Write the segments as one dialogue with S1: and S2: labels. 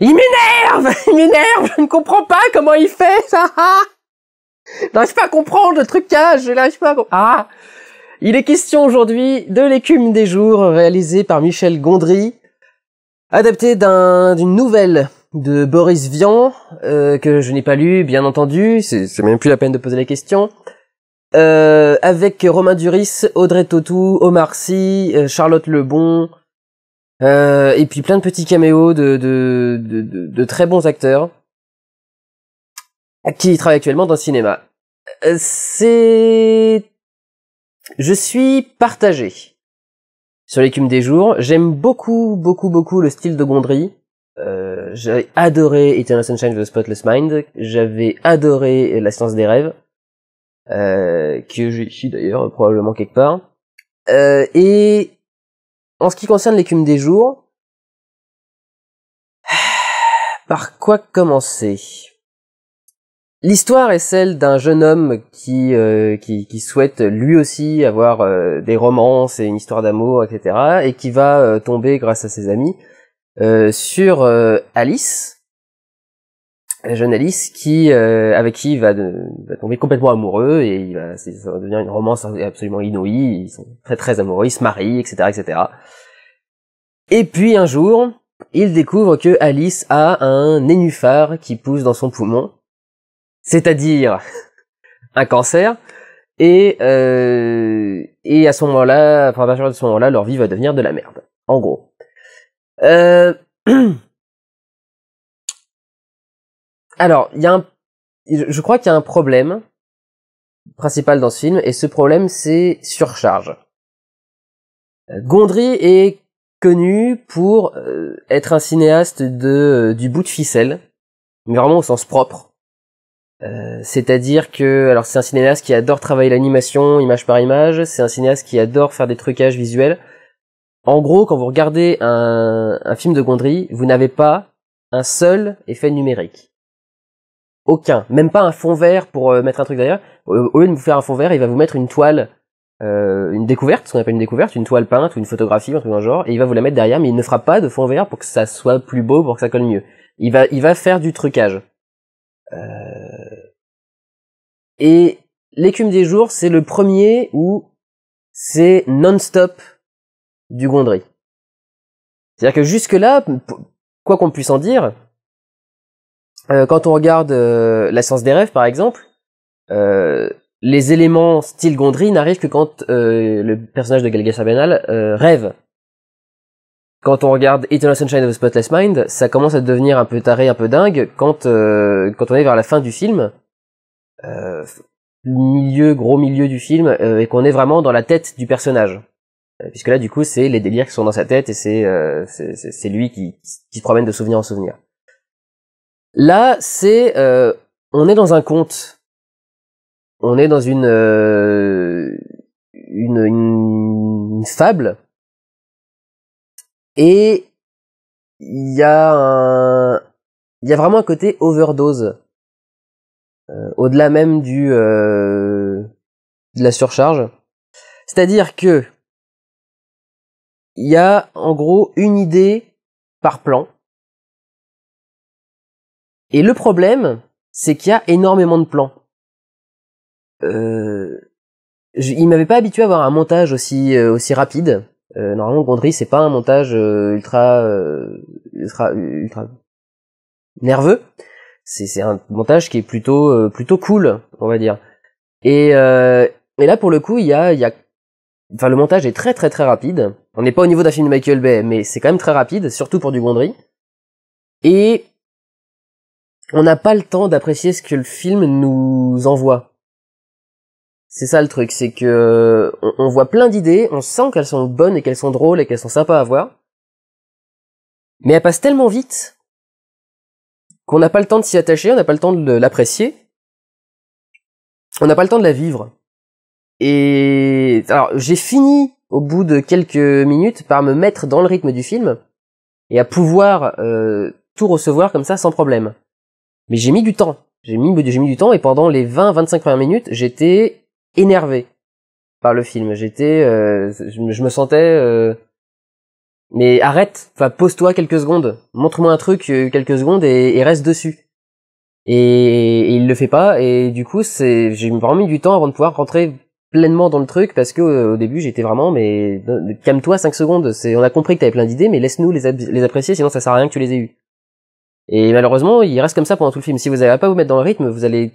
S1: Il m'énerve Il m'énerve Je ne comprends pas comment il fait ça n'arrive pas à comprendre le trucage, je n'arrive pas Ah Il est question aujourd'hui de l'écume des jours, réalisé par Michel Gondry, adapté d'une nouvelle de Boris Vian, euh, que je n'ai pas lu, bien entendu, c'est même plus la peine de poser la question. Euh, avec Romain Duris, Audrey Tautou, Omar Sy, euh, Charlotte Lebon, euh, et puis plein de petits caméos de, de, de, de, très bons acteurs qui travaillent actuellement dans le cinéma. Euh, c'est... Je suis partagé sur l'écume des jours. J'aime beaucoup, beaucoup, beaucoup le style de Gondry. Euh, j'avais adoré Eternal Sunshine of the Spotless Mind. J'avais adoré La Science des Rêves. Euh, que j'ai ici d'ailleurs, probablement quelque part. et en ce qui concerne l'écume des jours, par quoi commencer L'histoire est celle d'un jeune homme qui, euh, qui, souhaite lui aussi avoir euh, des romances et une histoire d'amour, etc., et qui va euh, tomber grâce à ses amis sur Alice, la jeune Alice qui euh, avec qui il va, tomber complètement amoureux et il va, ça va devenir une romance absolument inouïe. Ils sont très très amoureux, ils se marient, etc., etc. Et puis un jour, il découvre que Alice a un nénuphar qui pousse dans son poumon, c'est-à-dire un cancer. Et euh, et à ce moment-là, à partir de ce moment-là, leur vie va devenir de la merde. En gros. Euh... Alors, il y a je crois qu'il y a un problème principal dans ce film, et ce problème, c'est surcharge. Gondry est connu pour euh, être un cinéaste de, euh, du bout de ficelle, mais vraiment au sens propre. Euh, c'est-à-dire que, alors c'est un cinéaste qui adore travailler l'animation image par image, c'est un cinéaste qui adore faire des trucages visuels. En gros, quand vous regardez un film de Gondry, vous n'avez pas un seul effet numérique. Aucun. Même pas un fond vert pour euh, mettre un truc derrière. Au lieu de vous faire un fond vert, il va vous mettre une toile, euh, une découverte, ce qu'on appelle une découverte, une toile peinte ou une photographie, ou un truc le genre, et il va vous la mettre derrière, mais il ne fera pas de fond vert pour que ça soit plus beau, pour que ça colle mieux. Il va, il va faire du trucage. Euh, et l'écume des jours, c'est le premier où c'est non-stop du Gondry. C'est-à-dire que jusque-là, quoi qu'on puisse en dire, euh, quand on regarde euh, la science des rêves, par exemple, euh, les éléments style Gondry n'arrivent que quand le personnage de Galgas Benal rêve. Quand on regarde Eternal Sunshine of the Spotless Mind, ça commence à devenir un peu taré, un peu dingue quand quand on est vers la fin du film, milieu gros milieu du film, et qu'on est vraiment dans la tête du personnage puisque là du coup c'est les délires qui sont dans sa tête et c'est lui qui, qui se promène de souvenir en souvenir. Là, c'est euh, on est dans un conte. On est dans euh, une une, fable et il y a un il y a vraiment un côté overdose euh, au-delà même du de la surcharge. C'est-à-dire que il y a en gros une idée par plan et le problème, c'est qu'il y a énormément de plans. Euh, je, il m'avait pas habitué à avoir un montage aussi euh, aussi rapide. Euh, normalement, Gondry, c'est pas un montage euh, ultra euh, ultra ultra nerveux. C'est c'est un montage qui est plutôt plutôt cool, on va dire. Et là, pour le coup, il y a il y a enfin le montage est très très très rapide. On n'est pas au niveau d'un film de Michael Bay, mais c'est quand même très rapide, surtout pour du Gondry. Et on n'a pas le temps d'apprécier ce que le film nous envoie. C'est ça le truc, c'est que on, voit plein d'idées, on sent qu'elles sont bonnes et qu'elles sont drôles et qu'elles sont sympas à voir, mais elles passent tellement vite qu'on n'a pas le temps de s'y attacher, on n'a pas le temps de l'apprécier, on n'a pas le temps de la vivre. Et alors j'ai fini au bout de quelques minutes par me mettre dans le rythme du film et à pouvoir euh, tout recevoir comme ça sans problème. Mais j'ai mis du temps. J'ai mis, j'ai mis du temps et pendant les 20-25 premières minutes, j'étais énervé par le film. J'étais, euh, je, me sentais, euh, mais arrête, enfin pose-toi quelques secondes, montre-moi un truc euh, quelques secondes et, reste dessus. Et, il le fait pas et du coup j'ai vraiment mis du temps avant de pouvoir rentrer pleinement dans le truc parce que au début j'étais vraiment mais calme-toi 5 secondes. on a compris que t'avais plein d'idées mais laisse-nous les, les apprécier sinon ça sert à rien que tu les aies eues. Et malheureusement, il reste comme ça pendant tout le film. Si vous n'arrivez pas vous mettre dans le rythme, vous allez,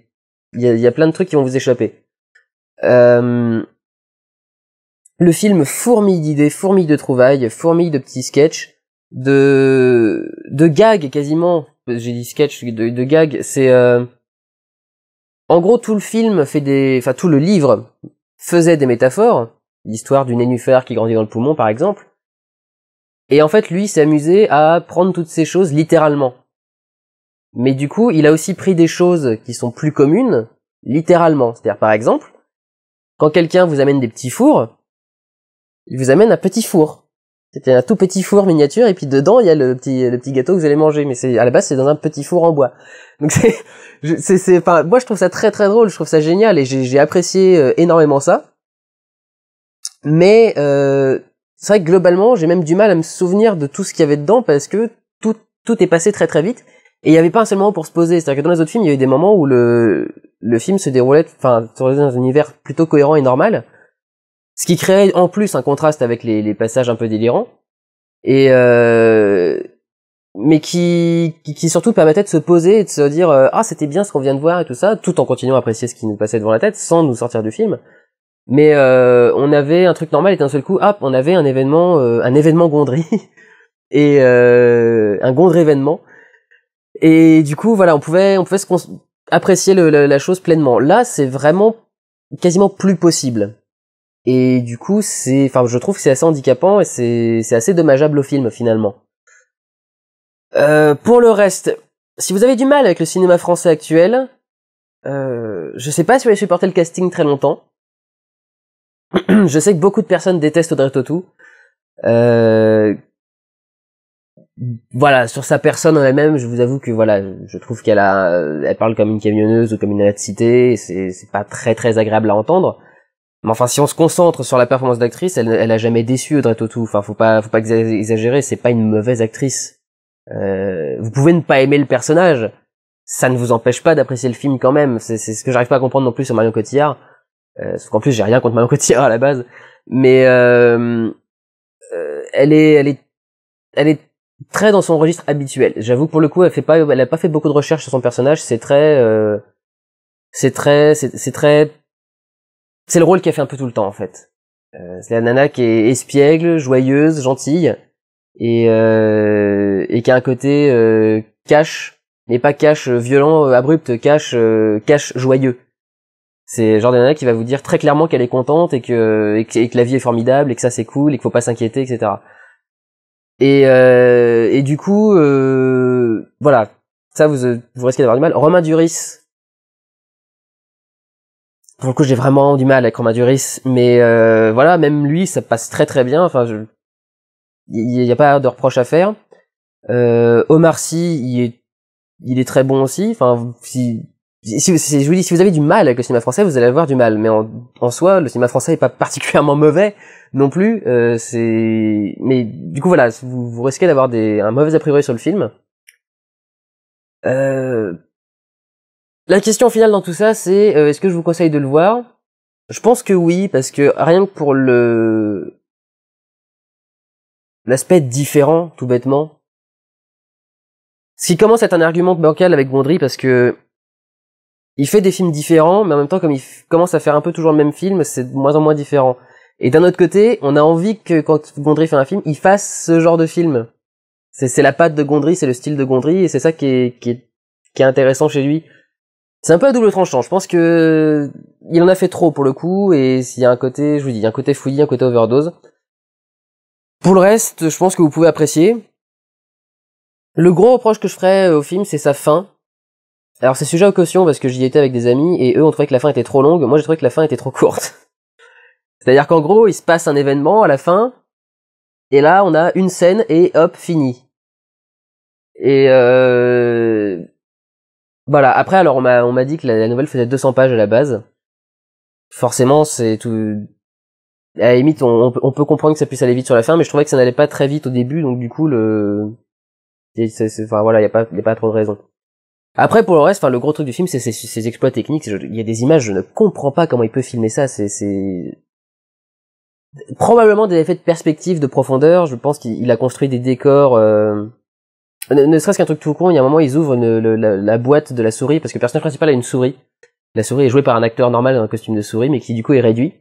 S1: il y, a, plein de trucs qui vont vous échapper. Euh, le film fourmille d'idées, fourmille de trouvailles, fourmille de petits sketchs, de de gags quasiment. J'ai dit sketch, de, gags. C'est euh, en gros tout le film fait des, enfin tout le livre faisait des métaphores. L'histoire du nénuphar qui grandit dans le poumon, par exemple. Et en fait, lui s'est amusé à prendre toutes ces choses littéralement mais du coup, il a aussi pris des choses qui sont plus communes, littéralement. C'est-à-dire, par exemple, quand quelqu'un vous amène des petits fours, il vous amène un petit four. C'était un tout petit four miniature, et puis dedans, il y a le petit, le petit gâteau que vous allez manger. Mais c'est, à la base, c'est dans un petit four en bois. Donc c'est, c'est, moi, je trouve ça très très drôle, je trouve ça génial, et j'ai, apprécié euh, énormément ça. Mais, euh, c'est vrai que globalement, j'ai même du mal à me souvenir de tout ce qu'il y avait dedans parce que tout, tout est passé très très vite et il n'y avait pas un seul moment pour se poser. C'est-à-dire que dans les autres films, il y avait des moments où le, le film se déroulait, enfin, dans un univers plutôt cohérent et normal. Ce qui créait en plus un contraste avec les, passages un peu délirants. Et, euh, mais qui, qui, surtout permettait de se poser et de se dire, euh, ah, c'était bien ce qu'on vient de voir et tout ça, tout en continuant à apprécier ce qui nous passait devant la tête sans nous sortir du film. Mais, euh, on avait un truc normal et d'un seul coup, hop, on avait un événement, un événement gondry. et, un gondre événement et du coup, voilà, on pouvait, on pouvait se apprécier le, la, chose pleinement. Là, c'est vraiment quasiment plus possible. Et du coup, c'est, enfin, je trouve que c'est assez handicapant et c'est, c'est assez dommageable au film finalement. Euh, pour le reste, si vous avez du mal avec le cinéma français actuel, euh, je sais pas si vous allez supporter le casting très longtemps. je sais que beaucoup de personnes détestent Audrey Tautou. Euh, voilà, sur sa personne en elle-même, je vous avoue que voilà, je trouve qu'elle a, euh, elle parle comme une camionneuse ou comme une cité, c'est c'est pas très très agréable à entendre. Mais enfin, si on se concentre sur la performance d'actrice, elle, elle a jamais déçu Audrey Tautou. Enfin, faut pas, faut pas exagérer, c'est pas une mauvaise actrice. Euh, vous pouvez ne pas aimer le personnage, ça ne vous empêche pas d'apprécier le film quand même. C'est ce que j'arrive pas à comprendre non plus sur Marion Cotillard. Euh, qu'en plus, j'ai rien contre Marion Cotillard à la base, mais euh, elle est, elle est, elle est très dans son registre habituel. J'avoue pour le coup, elle fait pas, elle a pas fait beaucoup de recherches sur son personnage. C'est très, euh, c'est très, c'est très, c'est le rôle qu'elle fait un peu tout le temps en fait. Euh, c'est la nana qui est espiègle, joyeuse, gentille et euh, et qui a un côté cache mais pas cache violent, abrupt, cash, cache joyeux. C'est genre de nana qui va vous dire très clairement qu'elle est contente et que, et que, la vie est formidable et que ça c'est cool et qu'il faut pas s'inquiéter, etc. Et, euh, et du coup, euh, voilà, ça vous, euh, vous risquez d'avoir du mal. Romain Duris, pour le coup j'ai vraiment du mal avec Romain Duris mais euh, voilà même lui ça passe très très bien enfin je... il n'y a pas de reproche à faire euh, Omar Sy il est il est très bon aussi enfin si si, si, je vous dis, si vous avez du mal avec le cinéma français, vous allez avoir du mal. Mais en, soi, le cinéma français est pas particulièrement mauvais non plus. Euh, c'est, mais du coup voilà, vous, risquez d'avoir des, un mauvais a priori sur le film. Euh... La question finale dans tout ça, c'est euh, est-ce que je vous conseille de le voir Je pense que oui, parce que rien que pour le l'aspect différent, tout bêtement. Ce qui commence à être un argument bancal avec Gondry, parce que il fait des films différents, mais en même temps, comme il commence à faire un peu toujours le même film, c'est de moins en moins différent. Et d'un autre côté, on a envie que quand Gondry fait un film, il fasse ce genre de film. C'est la patte de Gondry, c'est le style de Gondry, et c'est ça qui est, intéressant chez lui. C'est un peu à double tranchant. Je pense que il en a fait trop pour le coup, et s'il y a un côté, je vous dis, il un côté fouillis, un côté overdose. Pour le reste, je pense que vous pouvez apprécier. Le gros reproche que je ferais au film, c'est sa fin alors c'est sujet aux cautions parce que j'y étais avec des amis et eux ont trouvait que la fin était trop longue, moi j'ai trouvé que la fin était trop courte. C'est-à-dire qu'en gros, il se passe un événement à la fin, et là on a une scène et hop, fini. Et euh... voilà, après alors on m'a dit que la, nouvelle faisait 200 pages à la base. Forcément, c'est tout... À la limite, on, peut comprendre que ça puisse aller vite sur la fin, mais je trouvais que ça n'allait pas très vite au début, donc du coup, le... enfin voilà, il n'y a, pas, a pas trop de raison. Après, pour le reste, enfin, le gros truc du film, c'est ses, exploits techniques. Il y a des images, je ne comprends pas comment il peut filmer ça. C'est probablement des effets de perspective, de profondeur. Je pense qu'il a construit des décors. Euh, ne, serait-ce qu'un truc tout con. Il y a un moment, ils ouvrent la, boîte de la souris parce que le personnage principal a une souris. La souris est jouée par un acteur normal dans un costume de souris, mais qui du coup est réduit.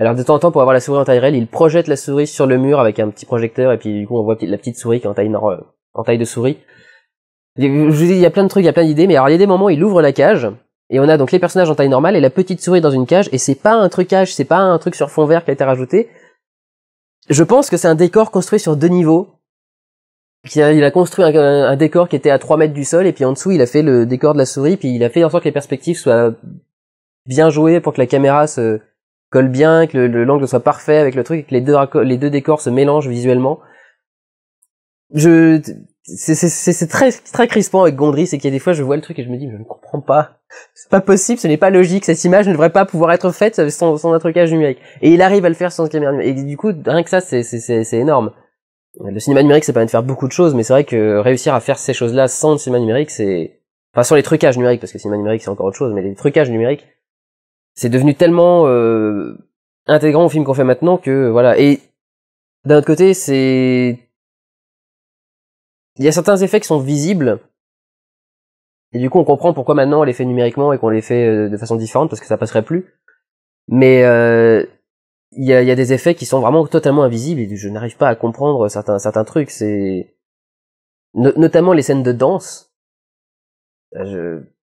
S1: Alors de temps en temps, pour avoir la souris en taille réelle, il projette la souris sur le mur avec un petit projecteur, et puis du coup, on voit la petite souris qui est en en taille de souris. Je vous dis, il y a plein de trucs, il y a plein d'idées, mais alors il y a des moments, il ouvre la cage, et on a donc les personnages en taille normale et la petite souris dans une cage, et c'est pas un trucage, c'est pas un truc sur fond vert qui a été rajouté. Je pense que c'est un décor construit sur deux niveaux. Il a, construit un, décor qui était à 3 mètres du sol, et puis en dessous, il a fait le décor de la souris, puis il a fait en sorte que les perspectives soient bien jouées pour que la caméra se colle bien, que l'angle soit parfait avec le truc, que les deux, les deux décors se mélangent visuellement. Je, c'est très très crispant avec Gondry, c'est qu'il y a des fois je vois le truc et je me dis je ne comprends pas, c'est pas possible, ce n'est pas logique, cette image ne devrait pas pouvoir être faite sans, un trucage numérique. Et il arrive à le faire sans caméra numérique. Et du coup rien que ça c'est c'est énorme. Le cinéma numérique ça permet de faire beaucoup de choses, mais c'est vrai que réussir à faire ces choses là sans le cinéma numérique c'est, enfin sans les trucages numériques parce que le cinéma numérique c'est encore autre chose, mais les trucages numériques c'est devenu tellement euh, intégrant au film qu'on fait maintenant que voilà. Et d'un autre côté c'est il y a certains effets qui sont visibles. Et du coup, on comprend pourquoi maintenant on les fait numériquement et qu'on les fait euh, de façon différente parce que ça passerait plus. Mais euh, il y, a, des effets qui sont vraiment totalement invisibles et je n'arrive pas à comprendre certains certains trucs. C'est notamment les scènes de danse. Euh, je,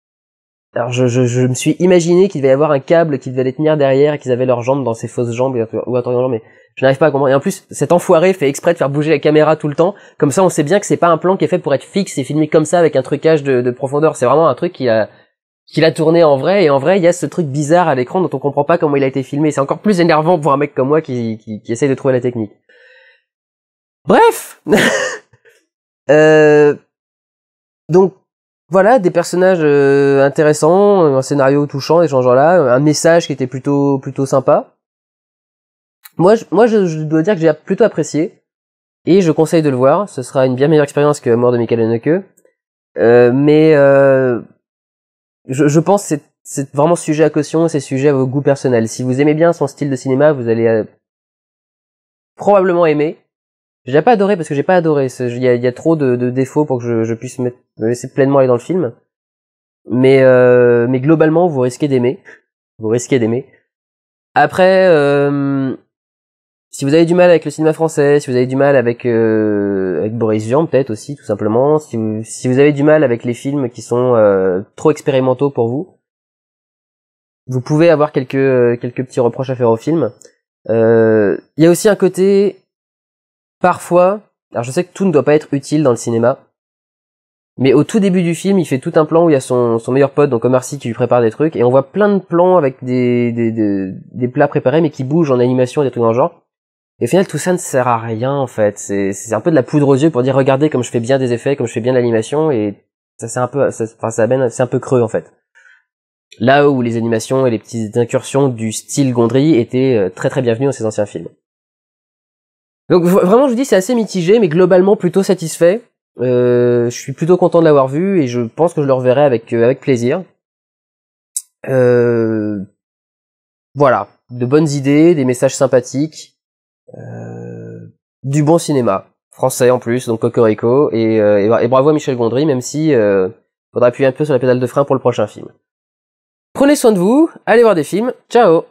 S1: alors je, je, me suis imaginé qu'il devait y avoir un câble qui devait les tenir derrière et qu'ils avaient leurs jambes dans ces fausses jambes ou non mais je n'arrive pas à comprendre. Et en plus, cet enfoiré fait exprès de faire bouger la caméra tout le temps. Comme ça, on sait bien que c'est pas un plan qui est fait pour être fixe et filmé comme ça avec un trucage de, profondeur. C'est vraiment un truc qui a, qui l'a tourné en vrai. Et en vrai, il y a ce truc bizarre à l'écran dont on comprend pas comment il a été filmé. C'est encore plus énervant pour un mec comme moi qui, qui, qui essaye de trouver la technique. Bref. euh... Donc voilà, des personnages euh, intéressants, euh, un scénario touchant, des genre là, euh, un message qui était plutôt plutôt sympa. Moi, je, moi, je, dois dire que j'ai plutôt apprécié et je conseille de le voir. Ce sera une bien meilleure expérience que Mort de Michael Haneke. mais je, je, pense que c'est vraiment sujet à caution, c'est sujet à vos goûts personnels. Si vous aimez bien son style de cinéma, vous allez probablement aimer. J'ai pas adoré parce que j'ai pas adoré. Il y a, trop de, défauts pour que je, puisse me, laisser pleinement aller dans le film. Mais euh, mais globalement, vous risquez d'aimer. Vous risquez d'aimer. Après, euh, si vous avez du mal avec le cinéma français, si vous avez du mal avec euh, Boris Vian peut-être aussi, tout simplement. Si vous, avez du mal avec les films qui sont trop expérimentaux pour vous, vous pouvez avoir quelques quelques petits reproches à faire au film. Il y a aussi un côté parfois, alors je sais que tout ne doit pas être utile dans le cinéma, mais au tout début du film, il fait tout un plan où il y a son, meilleur pote, donc Omar Sy, qui lui prépare des trucs, et on voit plein de plans avec des, plats préparés, mais qui bougent en animation, des trucs dans le genre. Et finalement, tout ça ne sert à rien, en fait. C'est, un peu de la poudre aux yeux pour dire, regardez comme je fais bien des effets, comme je fais bien l'animation, et ça, c'est un peu, enfin, ça c'est un peu creux, en fait. Là où les animations et les petites incursions du style Gondry étaient euh, très très bienvenues dans ces anciens films. Donc vraiment, je vous dis, c'est assez mitigé, mais globalement plutôt satisfait. Euh, je suis plutôt content de l'avoir vu et je pense que je le reverrai avec euh, avec plaisir. Euh, voilà, de bonnes idées, des messages sympathiques, du bon cinéma français en plus, donc Cocorico et, et, et bravo à Michel Gondry, même si faudra appuyer un peu sur la pédale de frein pour le prochain film. Prenez soin de vous, allez voir des films, ciao